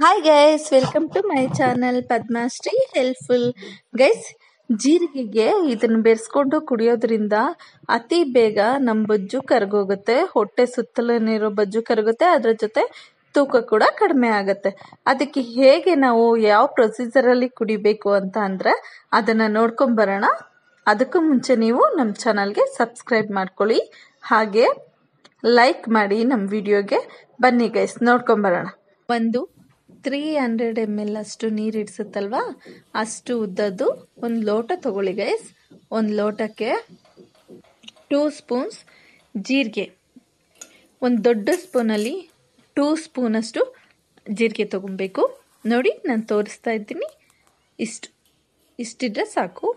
hi guys welcome to my channel Padmashri helpful guys ಜೀರಿಗೆಗೆ ಇದನ್ನು ಬೆರೆಸ್ಕೊಂಡು ಕುಡಿಯೋದ್ರಿಂದ ಅತಿ ಬೇಗ ನಮ್ಮ ಬಜ್ಜು ಕರಗೋಗುತ್ತೆ ಹೊಟ್ಟೆ ಸುತ್ತಲೂ ಬಜ್ಜು ಕರಗುತ್ತೆ ಅದರ ಜೊತೆ ತೂಕ ಕೂಡ ಕಡಿಮೆ ಆಗುತ್ತೆ ಅದಕ್ಕೆ ಹೇಗೆ ನಾವು ಯಾವ ಪ್ರೊಸೀಜರಲ್ಲಿ ಕುಡಿಬೇಕು ಅಂತ ಅಂದರೆ ಅದನ್ನು ನೋಡ್ಕೊಂಬರೋಣ ಅದಕ್ಕೂ ಮುಂಚೆ ನೀವು ನಮ್ಮ ಚಾನಲ್ಗೆ ಸಬ್ಸ್ಕ್ರೈಬ್ ಮಾಡ್ಕೊಳ್ಳಿ ಹಾಗೆ ಲೈಕ್ ಮಾಡಿ ನಮ್ಮ ವಿಡಿಯೋಗೆ ಬನ್ನಿ ಗೈಸ್ ನೋಡ್ಕೊಂಬರೋಣ ಒಂದು ತ್ರೀ ಹಂಡ್ರೆಡ್ ಎಮ್ ಎಲ್ ಅಷ್ಟು ನೀರು ಅಷ್ಟು ಉದ್ದದ್ದು ಒಂದು ಲೋಟ ತೊಗೊಳ್ಳಿ ಗೈಸ್ ಒಂದು ಲೋಟಕ್ಕೆ ಟೂ ಸ್ಪೂನ್ಸ್ ಜೀರಿಗೆ ಒಂದು ದೊಡ್ಡ ಸ್ಪೂನಲ್ಲಿ ಟೂ ಸ್ಪೂನಷ್ಟು ಜೀರಿಗೆ ತೊಗೊಬೇಕು ನೋಡಿ ನಾನು ತೋರಿಸ್ತಾ ಇದ್ದೀನಿ ಇಷ್ಟು ಇಷ್ಟಿದ್ರೆ ಸಾಕು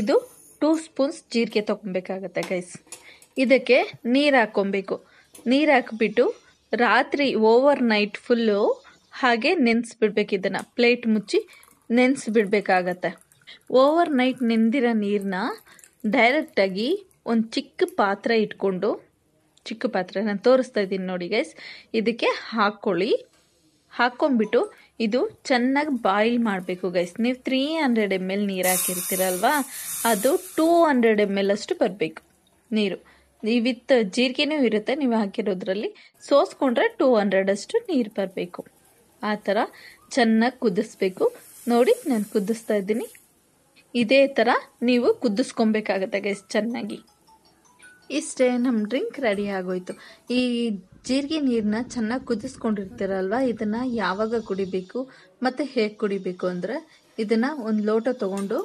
ಇದು ಟೂ ಸ್ಪೂನ್ಸ್ ಜೀರಿಗೆ ತೊಗೊಬೇಕಾಗತ್ತೆ ಗೈಸ್ ಇದಕ್ಕೆ ನೀರು ಹಾಕ್ಕೊಬೇಕು ನೀರು ಹಾಕ್ಬಿಟ್ಟು ರಾತ್ರಿ ಓವರ್ ನೈಟ್ ಫುಲ್ಲು ಹಾಗೆ ನೆನೆಸ್ಬಿಡ್ಬೇಕು ಇದನ್ನು ಪ್ಲೇಟ್ ಮುಚ್ಚಿ ನೆನೆಸ್ಬಿಡ್ಬೇಕಾಗತ್ತೆ ಓವರ್ ನೈಟ್ ನೆಂದಿರೋ ನೀರನ್ನ ಡೈರೆಕ್ಟಾಗಿ ಒಂದು ಚಿಕ್ಕ ಪಾತ್ರೆ ಇಟ್ಕೊಂಡು ಚಿಕ್ಕ ಪಾತ್ರೆ ನಾನು ತೋರಿಸ್ತಾ ಇದ್ದೀನಿ ನೋಡಿ ಗೈಸ್ ಇದಕ್ಕೆ ಹಾಕ್ಕೊಳ್ಳಿ ಹಾಕ್ಕೊಂಬಿಟ್ಟು ಇದು ಚೆನ್ನಾಗಿ ಬಾಯಿಲ್ ಮಾಡಬೇಕು ಗೈಸ್ ನೀವು ತ್ರೀ ಹಂಡ್ರೆಡ್ ಎಮ್ ಎಲ್ ನೀರು ಹಾಕಿರ್ತೀರಲ್ವಾ ಅದು ಟೂ ಹಂಡ್ರೆಡ್ ಎಮ್ ಎಲ್ ಅಷ್ಟು ಬರಬೇಕು ನೀರು ವಿತ್ ಜೀರಿಗೆನೂ ಇರುತ್ತೆ ನೀವು ಹಾಕಿರೋದ್ರಲ್ಲಿ ಸೋಸ್ಕೊಂಡ್ರೆ ಟೂ ಹಂಡ್ರೆಡ್ ಅಷ್ಟು ನೀರು ಬರಬೇಕು ಆ ಥರ ಚೆನ್ನಾಗಿ ಕುದಿಸ್ಬೇಕು ನೋಡಿ ನಾನು ಕುದಿಸ್ತಾ ಇದ್ದೀನಿ ಇದೇ ಥರ ನೀವು ಕುದಿಸ್ಕೊಬೇಕಾಗತ್ತೆ ಗೈಸ್ ಚೆನ್ನಾಗಿ ಇಷ್ಟೇ ನಮ್ಮ ಡ್ರಿಂಕ್ ರೆಡಿ ಆಗೋಯ್ತು ಈ ಜೀರಿಗೆ ನೀರನ್ನ ಚೆನ್ನಾಗಿ ಕುದಿಸ್ಕೊಂಡಿರ್ತೀರಲ್ವ ಇದನ್ನು ಯಾವಾಗ ಕುಡಿಬೇಕು ಮತ್ತು ಹೇಗೆ ಕುಡಿಬೇಕು ಅಂದರೆ ಇದನ್ನು ಒಂದು ಲೋಟ ತೊಗೊಂಡು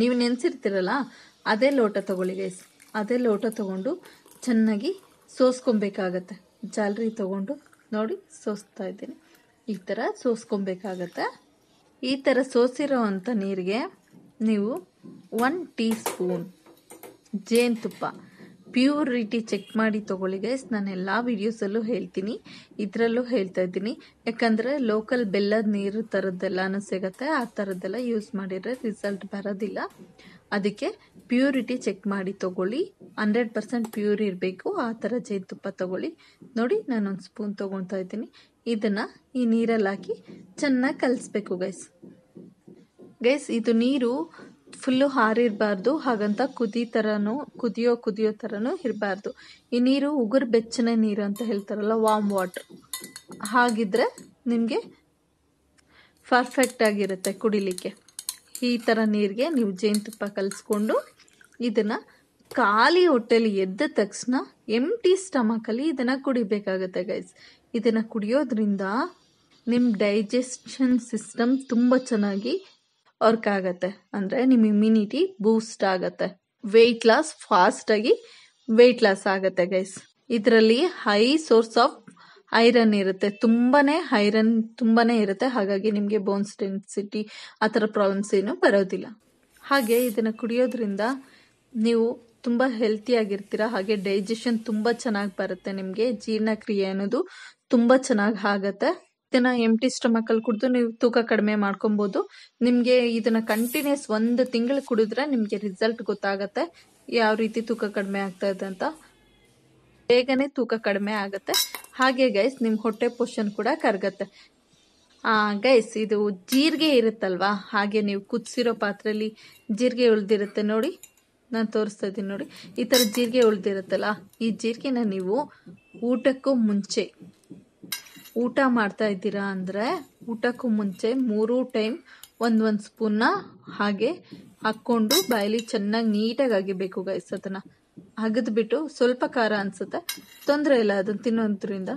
ನೀವು ನೆನೆಸಿರ್ತೀರಲ್ಲ ಅದೇ ಲೋಟ ತೊಗೊಳ್ಳಿ ಗೈಸ್ ಅದೇ ಲೋಟ ತೊಗೊಂಡು ಚೆನ್ನಾಗಿ ಸೋಸ್ಕೊಬೇಕಾಗತ್ತೆ ಜಾಲರಿ ತೊಗೊಂಡು ನೋಡಿ ಸೋಸ್ತಾ ಇದ್ದೀನಿ ಈ ಥರ ಸೋಸ್ಕೊಬೇಕಾಗತ್ತೆ ಈ ಥರ ಸೋಸಿರೋ ಅಂಥ ನೀರಿಗೆ ನೀವು ಒನ್ ಟೀ ಸ್ಪೂನ್ ಜೇನುತುಪ್ಪ ಪ್ಯೂರಿಟಿ ಚೆಕ್ ಮಾಡಿ ತೊಗೊಳ್ಳಿ ಗೈಸ್ ನಾನು ಎಲ್ಲ ವೀಡಿಯೋಸಲ್ಲೂ ಹೇಳ್ತೀನಿ ಇದರಲ್ಲೂ ಹೇಳ್ತಾ ಇದ್ದೀನಿ ಯಾಕಂದರೆ ಲೋಕಲ್ ಬೆಲ್ಲದ ನೀರು ಥರದ್ದೆಲ್ಲನೂ ಸಿಗುತ್ತೆ ಆ ಥರದ್ದೆಲ್ಲ ಯೂಸ್ ಮಾಡಿದರೆ ರಿಸಲ್ಟ್ ಬರೋದಿಲ್ಲ ಅದಕ್ಕೆ ಪ್ಯೂರಿಟಿ ಚೆಕ್ ಮಾಡಿ ತೊಗೊಳ್ಳಿ ಹಂಡ್ರೆಡ್ ಪರ್ಸೆಂಟ್ ಪ್ಯೂರ್ ಇರಬೇಕು ಆ ಥರ ಜೇನುತುಪ್ಪ ತೊಗೊಳ್ಳಿ ನೋಡಿ ನಾನು ಒಂದು ಸ್ಪೂನ್ ತೊಗೊಳ್ತಾ ಇದ್ದೀನಿ ಇದನ್ನು ಈ ನೀರಲ್ಲಿ ಹಾಕಿ ಚೆನ್ನಾಗಿ ಕಲಿಸ್ಬೇಕು ಗೈಸ್ ಗೈಸ್ ಇದು ನೀರು ಫುಲ್ಲು ಹಾರಿರಬಾರ್ದು ಹಾಗಂತ ಕುದಿ ಥರನೂ ಕುದಿಯೋ ಕುದಿಯೋ ಥರನೂ ಇರಬಾರ್ದು ಈ ನೀರು ಉಗುರು ಬೆಚ್ಚನೆ ನೀರು ಅಂತ ಹೇಳ್ತಾರಲ್ಲ ವಾಮ್ ವಾಟ್ರ್ ಹಾಗಿದ್ರೆ ನಿಮಗೆ ಪರ್ಫೆಕ್ಟ್ ಆಗಿರುತ್ತೆ ಕುಡಿಲಿಕ್ಕೆ ಈ ಥರ ನೀರಿಗೆ ನೀವು ಜೇನುತುಪ್ಪ ಕಲಿಸ್ಕೊಂಡು ಇದನ್ನು ಖಾಲಿ ಹೊಟ್ಟೆಲಿ ಎದ್ದ ತಕ್ಷಣ ಎಂಟಿ ಸ್ಟಮಕಲ್ಲಿ ಇದನ್ನು ಕುಡಿಬೇಕಾಗತ್ತೆ ಗೈಸ್ ಇದನ್ನು ಕುಡಿಯೋದ್ರಿಂದ ನಿಮ್ಮ ಡೈಜೆಸ್ಟನ್ ಸಿಸ್ಟಮ್ ತುಂಬ ಚೆನ್ನಾಗಿ ವರ್ಕ್ ಆಗತ್ತೆ ಅಂದರೆ ನಿಮ್ಮ ಇಮ್ಯುನಿಟಿ ಬೂಸ್ಟ್ ಆಗತ್ತೆ ವೆಯ್ಟ್ ಲಾಸ್ ಫಾಸ್ಟಾಗಿ ವೆಯ್ಟ್ ಲಾಸ್ ಆಗತ್ತೆ ಗೈಸ್ ಇದರಲ್ಲಿ ಹೈ ಸೋರ್ಸ್ ಆಫ್ ಐರನ್ ಇರುತ್ತೆ ತುಂಬಾನೇ ಐರನ್ ತುಂಬಾನೇ ಇರುತ್ತೆ ಹಾಗಾಗಿ ನಿಮಗೆ ಬೋನ್ಸ್ ಡೆನ್ಸಿಟಿ ಆ ಥರ ಪ್ರಾಬ್ಲಮ್ಸ್ ಏನು ಬರೋದಿಲ್ಲ ಹಾಗೆ ಇದನ್ನು ಕುಡಿಯೋದ್ರಿಂದ ನೀವು ತುಂಬ ಹೆಲ್ತಿಯಾಗಿರ್ತೀರ ಹಾಗೆ ಡೈಜೆಷನ್ ತುಂಬ ಚೆನ್ನಾಗಿ ಬರುತ್ತೆ ನಿಮಗೆ ಜೀರ್ಣಕ್ರಿಯೆ ಅನ್ನೋದು ತುಂಬ ಚೆನ್ನಾಗಿ ಆಗುತ್ತೆ ಇದನ್ನ ಎಂಟಿ ಸ್ಟಮಕ್ ಅಲ್ಲಿ ಕುಡಿದು ನೀವು ತೂಕ ಕಡಿಮೆ ಮಾಡ್ಕೊಬೋದು ನಿಮಗೆ ಇದನ್ನ ಕಂಟಿನ್ಯೂಸ್ ಒಂದು ತಿಂಗಳು ಕುಡಿದ್ರೆ ನಿಮಗೆ ರಿಸಲ್ಟ್ ಗೊತ್ತಾಗತ್ತೆ ಯಾವ ರೀತಿ ತೂಕ ಕಡಿಮೆ ಆಗ್ತಾ ಇದೆ ಅಂತ ಬೇಗನೆ ತೂಕ ಕಡಿಮೆ ಆಗುತ್ತೆ ಹಾಗೆ ಗೈಸ್ ನಿಮ್ಮ ಹೊಟ್ಟೆ ಪೋಷನ್ ಕೂಡ ಕರಗತ್ತೆ ಗೈಸ್ ಇದು ಜೀರಿಗೆ ಇರುತ್ತಲ್ವಾ ಹಾಗೆ ನೀವು ಕುದಿಸಿರೋ ಪಾತ್ರೆಯಲ್ಲಿ ಜೀರಿಗೆ ಉಳಿದಿರುತ್ತೆ ನೋಡಿ ನಾನು ತೋರಿಸ್ತಾ ಇದ್ದೀನಿ ನೋಡಿ ಈ ಥರ ಜೀರಿಗೆ ಉಳಿದಿರುತ್ತಲ್ಲ ಈ ಜೀರಿಗೆನ ನೀವು ಊಟಕ್ಕೂ ಮುಂಚೆ ಊಟ ಮಾಡ್ತಾ ಇದ್ದೀರಾ ಅಂದರೆ ಊಟಕ್ಕೂ ಮುಂಚೆ ಮೂರು ಟೈಮ್ ಒಂದು ಒಂದು ಸ್ಪೂನ್ನ ಹಾಗೆ ಹಾಕ್ಕೊಂಡು ಬಾಯಲ್ಲಿ ಚೆನ್ನಾಗಿ ನೀಟಾಗಿ ಆಗಿಬೇಕು ಗೈಸ್ ಅದನ್ನು ಅಗದ್ಬಿಟ್ಟು ಸ್ವಲ್ಪ ಖಾರ ಅನಿಸುತ್ತೆ ತೊಂದರೆ ಇಲ್ಲ ಅದನ್ನು ತಿನ್ನೋದ್ರಿಂದ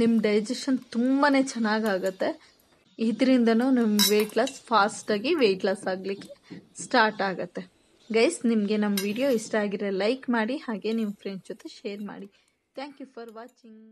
ನಿಮ್ಮ ಡೈಜೆಷನ್ ತುಂಬಾ ಚೆನ್ನಾಗಾಗತ್ತೆ ಇದರಿಂದನೂ ನಿಮ್ಮ ವೆಯ್ಟ್ ಲಾಸ್ ಫಾಸ್ಟಾಗಿ ವೆಯ್ಟ್ ಲಾಸ್ ಆಗಲಿಕ್ಕೆ ಸ್ಟಾರ್ಟ್ ಆಗುತ್ತೆ ಗೈಸ್ ನಿಮಗೆ ನಮ್ಮ ವಿಡಿಯೋ ಇಷ್ಟ ಆಗಿರೋ ಲೈಕ್ ಮಾಡಿ ಹಾಗೆ ನಿಮ್ಮ ಫ್ರೆಂಡ್ಸ್ ಜೊತೆ ಶೇರ್ ಮಾಡಿ ಥ್ಯಾಂಕ್ ಯು ಫಾರ್ ವಾಚಿಂಗ್